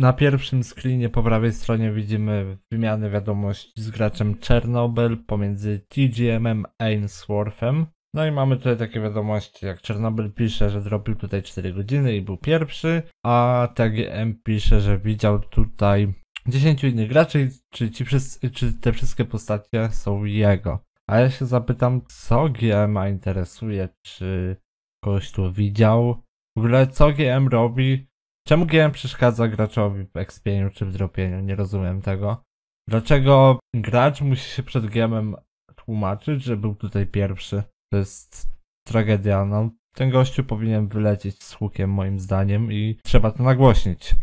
na pierwszym screenie po prawej stronie widzimy wymianę wiadomości z graczem Czernobyl pomiędzy TGM-em Ainsworthem. No i mamy tutaj takie wiadomości, jak Czernobyl pisze, że zrobił tutaj 4 godziny i był pierwszy, a TGM pisze, że widział tutaj 10 innych graczy, czy, ci wszyscy, czy te wszystkie postacie są jego. A ja się zapytam, co GM interesuje, czy kogoś tu widział? W ogóle co GM robi, Czemu GM przeszkadza graczowi w ekspieniu czy w dropieniu? Nie rozumiem tego. Dlaczego gracz musi się przed GM tłumaczyć, że był tutaj pierwszy? To jest tragedia. No, ten gościu powinien wylecieć z hukiem moim zdaniem i trzeba to nagłośnić.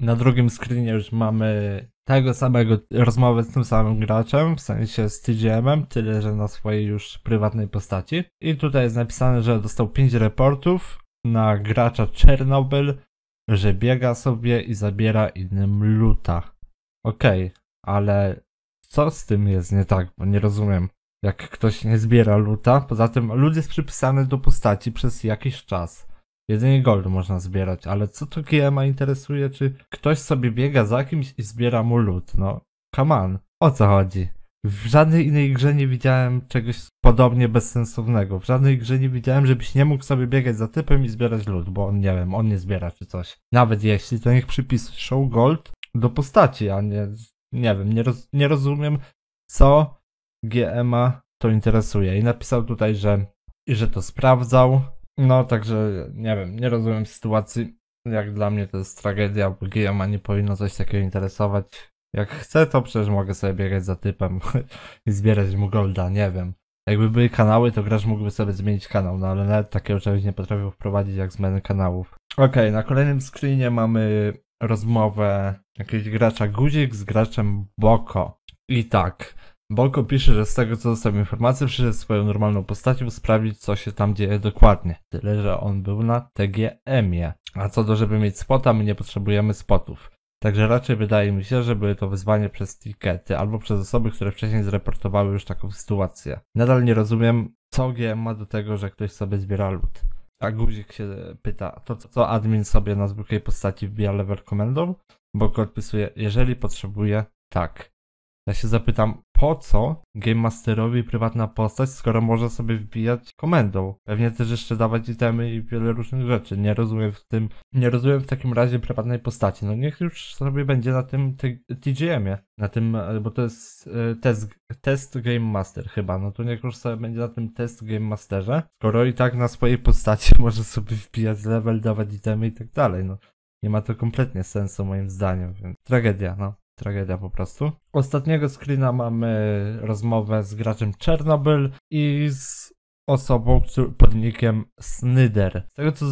Na drugim screenie już mamy tego samego rozmowę z tym samym graczem, w sensie z TGM-em, tyle że na swojej już prywatnej postaci. I tutaj jest napisane, że dostał 5 reportów na gracza Czernobyl, że biega sobie i zabiera innym luta. Okej, okay, ale co z tym jest nie tak, bo nie rozumiem. Jak ktoś nie zbiera luta, poza tym lud jest przypisany do postaci przez jakiś czas. Jedynie gold można zbierać, ale co to GMA interesuje, czy ktoś sobie biega za kimś i zbiera mu lód? No, come on, o co chodzi? W żadnej innej grze nie widziałem czegoś podobnie bezsensownego. W żadnej grze nie widziałem, żebyś nie mógł sobie biegać za typem i zbierać lód, bo on, nie wiem, on nie zbiera czy coś. Nawet jeśli, to niech przypiszą gold do postaci, a nie, nie wiem, nie, roz, nie rozumiem, co GMA to interesuje. I napisał tutaj, że, że to sprawdzał. No, także nie wiem, nie rozumiem sytuacji. Jak dla mnie to jest tragedia, bo GMA nie powinno coś takiego interesować. Jak chcę, to przecież mogę sobie biegać za typem i zbierać mu golda, nie wiem. Jakby były kanały, to gracz mógłby sobie zmienić kanał, no ale nawet takiego czegoś nie potrafił wprowadzić jak zmiany kanałów. Okej, okay, na kolejnym screenie mamy rozmowę jakiegoś gracza Guzik z graczem Boko. I tak, Boko pisze, że z tego co dostał informację, przyszedł swoją normalną postacią sprawdzić co się tam dzieje dokładnie. Tyle, że on był na TGM-ie. A co do żeby mieć spota, my nie potrzebujemy spotów. Także raczej wydaje mi się, że były to wyzwanie przez tikety albo przez osoby, które wcześniej zreportowały już taką sytuację. Nadal nie rozumiem, co GM ma do tego, że ktoś sobie zbiera lód. A guzik się pyta, to co admin sobie na zwykłej postaci wbija level komendą? Bo odpisuje, jeżeli potrzebuje, tak. Ja się zapytam, po co Game Masterowi prywatna postać, skoro może sobie wbijać komendą? Pewnie też jeszcze dawać itemy i wiele różnych rzeczy. Nie rozumiem w tym, nie rozumiem w takim razie prywatnej postaci. No niech już sobie będzie na tym TGM-ie, na tym, bo to jest e, test, test Game Master chyba, no to niech już sobie będzie na tym test Game Masterze, skoro i tak na swojej postaci może sobie wbijać level, dawać itemy i tak dalej, no. Nie ma to kompletnie sensu moim zdaniem, więc tragedia, no tragedia po prostu. Ostatniego screena mamy rozmowę z graczem Czernobyl i z osobą pod nickiem Snyder. Z tego co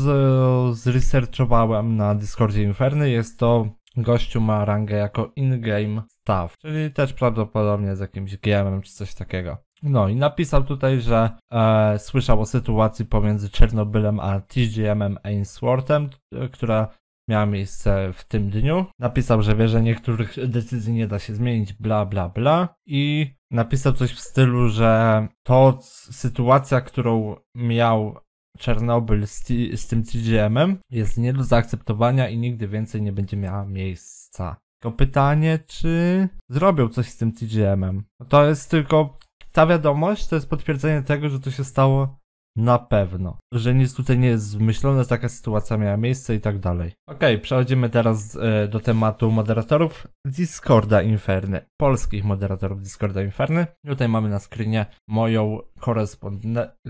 zresearchowałem na Discordzie Inferny jest to gościu ma rangę jako in-game staff, czyli też prawdopodobnie z jakimś GM czy coś takiego. No i napisał tutaj, że e, słyszał o sytuacji pomiędzy Czernobylem a TGM-em Ainsworthem, e, która miała miejsce w tym dniu. Napisał, że wie, że niektórych decyzji nie da się zmienić, bla, bla, bla. I napisał coś w stylu, że to sytuacja, którą miał Czernobyl z, z tym CGM-em jest nie do zaakceptowania i nigdy więcej nie będzie miała miejsca. Tylko pytanie, czy zrobią coś z tym CGM-em. To jest tylko ta wiadomość, to jest potwierdzenie tego, że to się stało na pewno. Że nic tutaj nie jest zmyślone, taka sytuacja miała miejsce i tak dalej. Okej, okay, przechodzimy teraz e, do tematu moderatorów Discorda Inferny. Polskich moderatorów Discorda Inferny. Tutaj mamy na screenie moją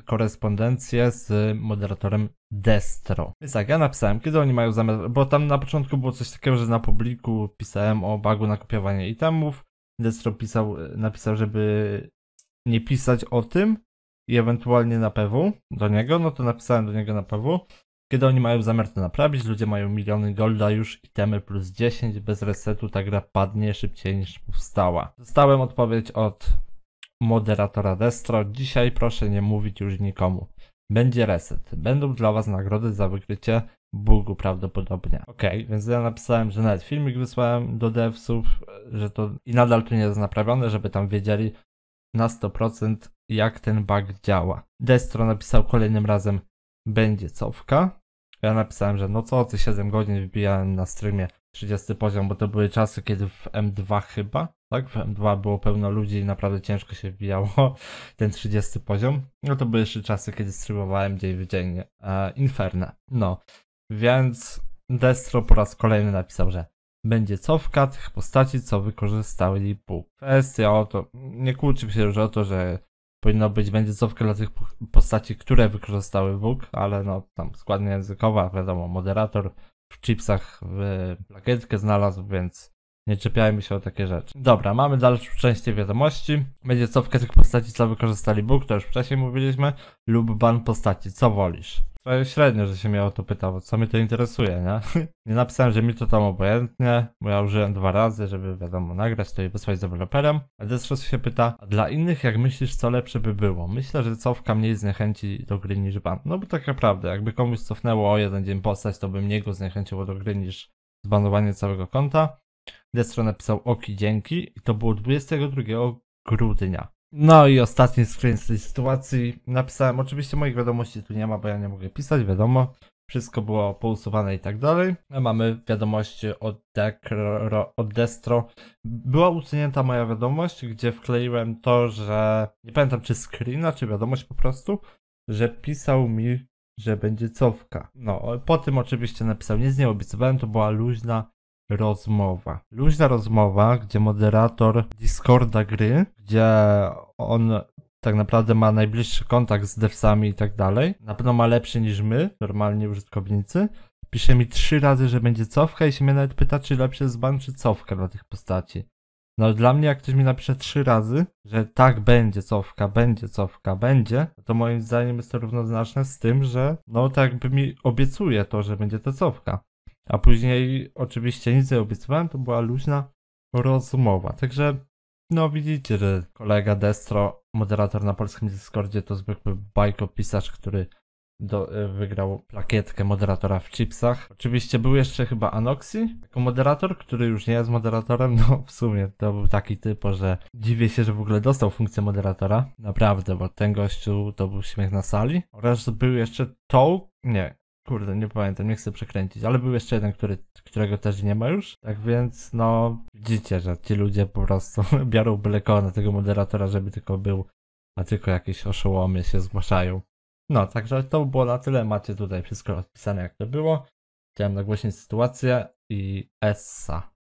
korespondencję z moderatorem Destro. Więc tak, ja napisałem, kiedy oni mają zamiar, bo tam na początku było coś takiego, że na publiku pisałem o bagu na kopiowanie itemów. Destro pisał, napisał, żeby nie pisać o tym, i ewentualnie na PW do niego, no to napisałem do niego na PW, kiedy oni mają zamiar to naprawić, ludzie mają miliony golda już, itemy plus 10, bez resetu ta gra padnie szybciej niż powstała. Dostałem odpowiedź od moderatora Destro, dzisiaj proszę nie mówić już nikomu. Będzie reset, będą dla was nagrody za wykrycie bugu prawdopodobnie. Ok, więc ja napisałem, że nawet filmik wysłałem do devsów, że to i nadal tu nie jest naprawione, żeby tam wiedzieli na 100% jak ten bug działa. Destro napisał kolejnym razem będzie cofka. Ja napisałem, że no co, ty 7 godzin wybijałem na streamie 30 poziom, bo to były czasy, kiedy w M2 chyba, tak? W M2 było pełno ludzi i naprawdę ciężko się wbijało ten 30 poziom. No to były jeszcze czasy, kiedy streamowałem dzień w dzień e, Inferne. No, więc Destro po raz kolejny napisał, że będzie cofka tych postaci, co wykorzystały Bugfest. Ja o to nie kłócił się już o to, że powinno być będzie wędzycówka dla tych postaci, które wykorzystały Bóg, ale no tam składnia językowa, wiadomo, moderator w chipsach w plakietkę znalazł, więc nie czepiajmy się o takie rzeczy. Dobra, mamy dalszą część tej wiadomości. Będzie cofka tych postaci, co wykorzystali Bóg, to już wcześniej mówiliśmy, lub ban postaci, co wolisz. Trochę średnio, że się mnie o to pytać, bo co mnie to interesuje, nie? Nie napisałem, że mi to tam obojętnie, bo ja użyłem dwa razy, żeby wiadomo nagrać to i wysłać z deweloperem. A Destros się pyta, a dla innych jak myślisz, co lepsze by było? Myślę, że cofka mniej zniechęci do gry niż ban. No bo tak naprawdę, jakby komuś cofnęło o jeden dzień postać, to by niego go zniechęciło do gry niż zbanowanie całego konta. Destro napisał oki dzięki i to było 22 grudnia. No i ostatni screen z tej sytuacji. Napisałem, oczywiście moich wiadomości tu nie ma, bo ja nie mogę pisać, wiadomo. Wszystko było pousuwane i tak dalej. No mamy wiadomość od, Dekro, od Destro. Była usunięta moja wiadomość, gdzie wkleiłem to, że nie pamiętam czy screena, czy wiadomość po prostu, że pisał mi, że będzie cofka. No, po tym oczywiście napisał, nic nie obiecywałem, to była luźna rozmowa. Luźna rozmowa, gdzie moderator Discorda gry, gdzie on tak naprawdę ma najbliższy kontakt z devsami i tak dalej. Na pewno ma lepszy niż my, normalni użytkownicy. Pisze mi trzy razy, że będzie cofka i się mnie nawet pyta, czy lepszy jest ban, czy cofka dla tych postaci. No dla mnie, jak ktoś mi napisze trzy razy, że tak, będzie cofka, będzie cofka, będzie, to moim zdaniem jest to równoznaczne z tym, że no tak jakby mi obiecuje to, że będzie ta cofka. A później oczywiście nic nie obiecywałem, to była luźna rozmowa. Także no widzicie, że kolega Destro, moderator na polskim Discordzie, to zwykły bajkopisarz, który do, e, wygrał plakietkę moderatora w chipsach. Oczywiście był jeszcze chyba Anoxi, jako moderator, który już nie jest moderatorem, no w sumie to był taki typ, że dziwię się, że w ogóle dostał funkcję moderatora. Naprawdę, bo ten gościu to był śmiech na sali. Oraz był jeszcze Toł, nie, Kurde, nie pamiętam, nie chcę przekręcić, ale był jeszcze jeden, który, którego też nie ma już. Tak więc, no, widzicie, że ci ludzie po prostu biorą byle koło na tego moderatora, żeby tylko był, a tylko jakieś oszołomy się zgłaszają. No, także to było na tyle. Macie tutaj wszystko rozpisane, jak to było. Chciałem nagłośnić sytuację i Essa.